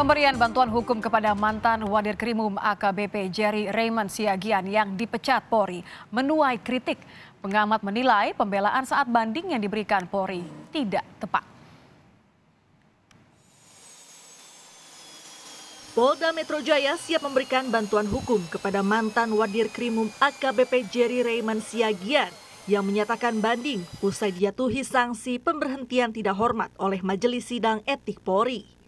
Pemberian bantuan hukum kepada mantan Wadir Krimum AKBP Jerry Raymond Siagian yang dipecat Polri menuai kritik. Pengamat menilai pembelaan saat banding yang diberikan Polri tidak tepat. Polda Metro Jaya siap memberikan bantuan hukum kepada mantan Wadir Krimum AKBP Jerry Raymond Siagian yang menyatakan banding usai dijatuhi sanksi pemberhentian tidak hormat oleh Majelis Sidang Etik Polri.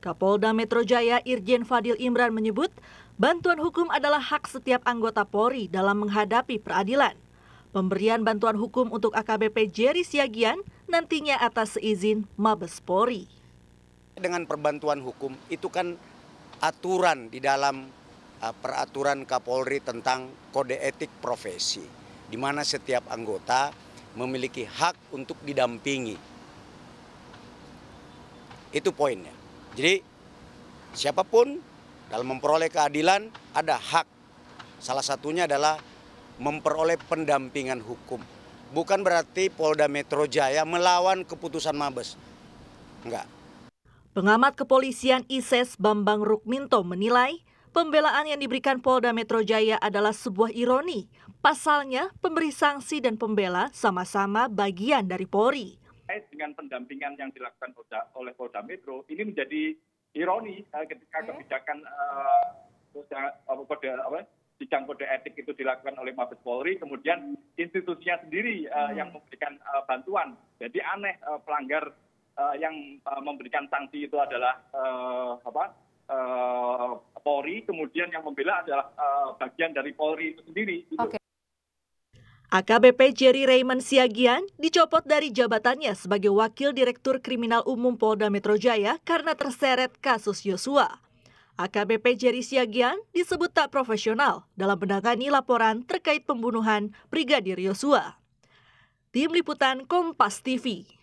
Kapolda Metro Jaya Irjen Fadil Imran menyebut, bantuan hukum adalah hak setiap anggota Polri dalam menghadapi peradilan. Pemberian bantuan hukum untuk AKBP Jerry Siagian nantinya atas seizin Mabes Polri. Dengan perbantuan hukum itu kan aturan di dalam uh, peraturan Kapolri tentang kode etik profesi, di mana setiap anggota memiliki hak untuk didampingi. Itu poinnya. Jadi siapapun dalam memperoleh keadilan ada hak. Salah satunya adalah memperoleh pendampingan hukum. Bukan berarti Polda Metro Jaya melawan keputusan Mabes. Enggak. Pengamat kepolisian ISES e Bambang Rukminto menilai pembelaan yang diberikan Polda Metro Jaya adalah sebuah ironi. Pasalnya, pemberi sanksi dan pembela sama-sama bagian dari Polri terkait dengan pendampingan yang dilakukan oleh Polda Metro ini menjadi ironi eh, ketika kebijakan eh, kode apa sidang kode etik itu dilakukan oleh Mabes Polri, kemudian institusinya sendiri uh, yang memberikan uh, bantuan. Jadi aneh uh, pelanggar uh, yang uh, memberikan sanksi itu adalah uh, apa? Uh, Polri, kemudian yang membela adalah uh, bagian dari Polri itu sendiri. Gitu. Okay. AKBP Jerry Raymond Siagian dicopot dari jabatannya sebagai Wakil Direktur Kriminal Umum Polda Metro Jaya karena terseret kasus Yosua. AKBP Jerry Siagian disebut tak profesional dalam menangani laporan terkait pembunuhan Brigadir Yosua. Tim Liputan Kompas TV